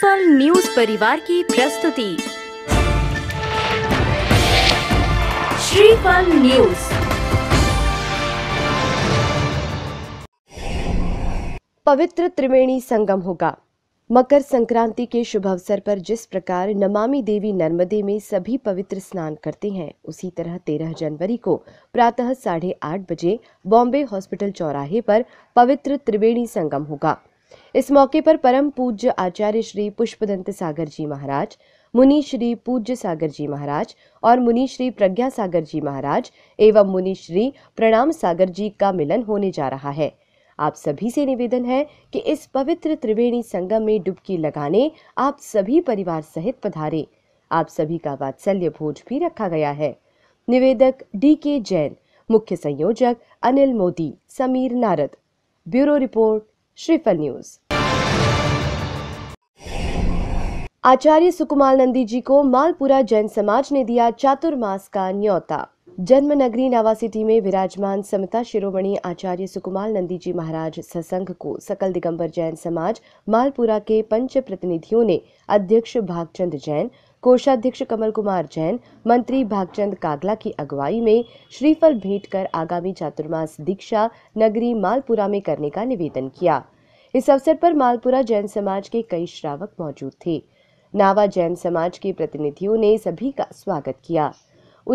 फल न्यूज परिवार की प्रस्तुति श्रीफल न्यूज पवित्र त्रिवेणी संगम होगा मकर संक्रांति के शुभ अवसर पर जिस प्रकार नमामि देवी नर्मदे में सभी पवित्र स्नान करते हैं उसी तरह 13 जनवरी को प्रातः साढ़े आठ बजे बॉम्बे हॉस्पिटल चौराहे पर पवित्र त्रिवेणी संगम होगा इस मौके पर परम पूज्य आचार्य श्री पुष्पदंत सागर जी महाराज मुनि श्री पूज्य सागर जी महाराज और मुनि श्री प्रज्ञा सागर जी महाराज एवं मुनि श्री प्रणाम सागर जी का मिलन होने जा रहा है आप सभी से निवेदन है कि इस पवित्र त्रिवेणी संगम में डुबकी लगाने आप सभी परिवार सहित पधारे आप सभी का वात्सल्य भोज भी रखा गया है निवेदक डी के जैन मुख्य संयोजक Anil Modi Sameer Narad bureau report Shriphal news Acharya Sukumal Nandi ji को मालपुरा जैन समाज ने दिया चातुर्मास का न्योता जन्म नगरी सिटी में विराजमान समता शिरोमणि आचार्य सुकुमाल नंदी जी महाराज ससंघ को सकल दिगंबर जैन समाज मालपुरा के पंच प्रतिनिधियों ने अध्यक्ष भागचंद जैन कोषाध्यक्ष कमल कुमार जैन मंत्री भागचंद कागला की अगुवाई में श्रीफल भेंट कर आगामी चातुर्मास दीक्षा नगरी मालपुरा में करने का निवेदन किया इस अवसर पर मालपुरा जैन समाज के कई श्रावक मौजूद थे नावा जैन समाज के प्रतिनिधियों ने सभी का स्वागत किया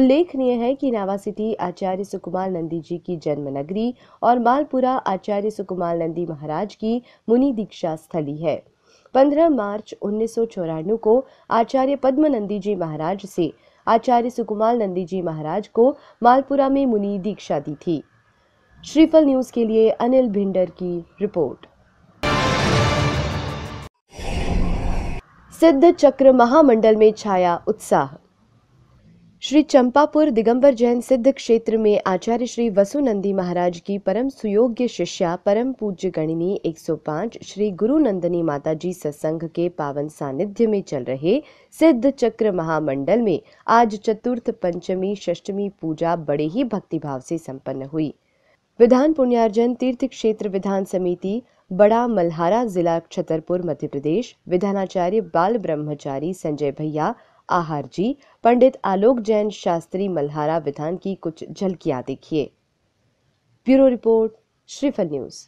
उल्लेखनीय है कि नावा सिटी आचार्य सुकुमार नंदी जी की जन्म नगरी और मालपुरा आचार्य सुकुमार नंदी महाराज की मुनि दीक्षा स्थली है 15 मार्च उन्नीस को आचार्य पद्मनंदी जी महाराज से आचार्य सुकुमाल नंदी जी महाराज को मालपुरा में मुनि दीक्षा दी थी श्रीफल न्यूज के लिए अनिल भिंडर की रिपोर्ट सिद्ध चक्र महामंडल में छाया उत्साह श्री चंपापुर दिगंबर जैन सिद्ध क्षेत्र में आचार्य श्री वसुनंदी महाराज की परम सुयोग्य शिष्या परम पूज्य गणिनी 105 श्री गुरु नंदिनी माता जी सत्संग के पावन सानिध्य में चल रहे सिद्ध चक्र महामंडल में आज चतुर्थ पंचमी षष्टमी पूजा बड़े ही भक्तिभाव से संपन्न हुई विधान पुण्यार्जन तीर्थ क्षेत्र विधान समिति बड़ा मल्हारा जिला छतरपुर मध्य प्रदेश विधानाचार्य बाल ब्रह्मचारी संजय भैया आहार जी पंडित आलोक जैन शास्त्री मल्हारा विधान की कुछ झलकियां देखिए ब्यूरो रिपोर्ट श्रीफल न्यूज़